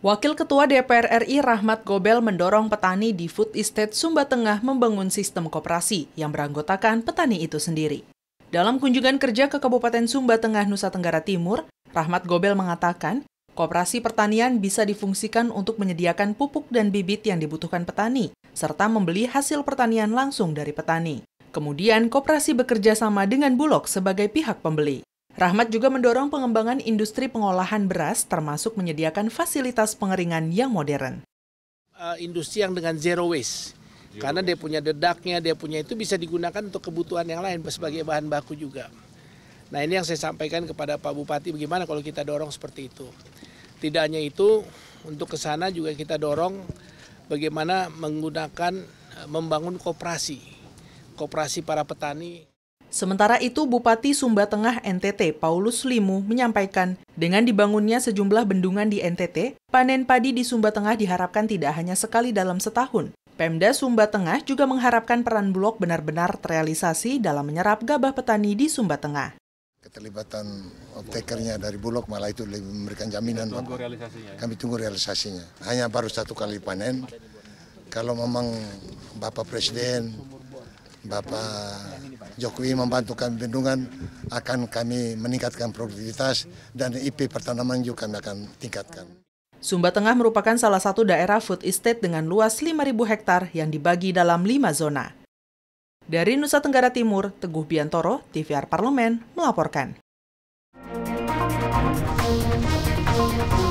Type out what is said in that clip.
Wakil Ketua DPR RI Rahmat Gobel mendorong petani di Food Estate Sumba Tengah membangun sistem kooperasi yang beranggotakan petani itu sendiri. Dalam kunjungan kerja ke Kabupaten Sumba Tengah, Nusa Tenggara Timur, Rahmat Gobel mengatakan, kooperasi pertanian bisa difungsikan untuk menyediakan pupuk dan bibit yang dibutuhkan petani, serta membeli hasil pertanian langsung dari petani. Kemudian, kooperasi bekerja sama dengan Bulog sebagai pihak pembeli. Rahmat juga mendorong pengembangan industri pengolahan beras termasuk menyediakan fasilitas pengeringan yang modern. Uh, industri yang dengan zero waste. Karena dia punya dedaknya, dia punya itu bisa digunakan untuk kebutuhan yang lain sebagai bahan baku juga. Nah ini yang saya sampaikan kepada Pak Bupati bagaimana kalau kita dorong seperti itu. Tidak hanya itu, untuk ke sana juga kita dorong bagaimana menggunakan eh, membangun kooperasi koperasi para petani. Sementara itu, Bupati Sumba Tengah NTT Paulus Limu menyampaikan, dengan dibangunnya sejumlah bendungan di NTT, panen padi di Sumba Tengah diharapkan tidak hanya sekali dalam setahun. Pemda Sumba Tengah juga mengharapkan peran Bulog benar-benar terrealisasi dalam menyerap gabah petani di Sumba Tengah. Keterlibatan optekernya dari Bulog malah itu memberikan jaminan. Tunggu realisasinya. Ya. Kami tunggu realisasinya. Hanya baru satu kali panen. Kalau memang Bapak Presiden Bapak Jokowi membantu kami bendungan akan kami meningkatkan produktivitas dan IP pertanaman juga kami akan tingkatkan. Sumba Tengah merupakan salah satu daerah food estate dengan luas 5.000 hektar yang dibagi dalam 5 zona. Dari Nusa Tenggara Timur, Teguh Biantoro, TVR Parlemen, melaporkan.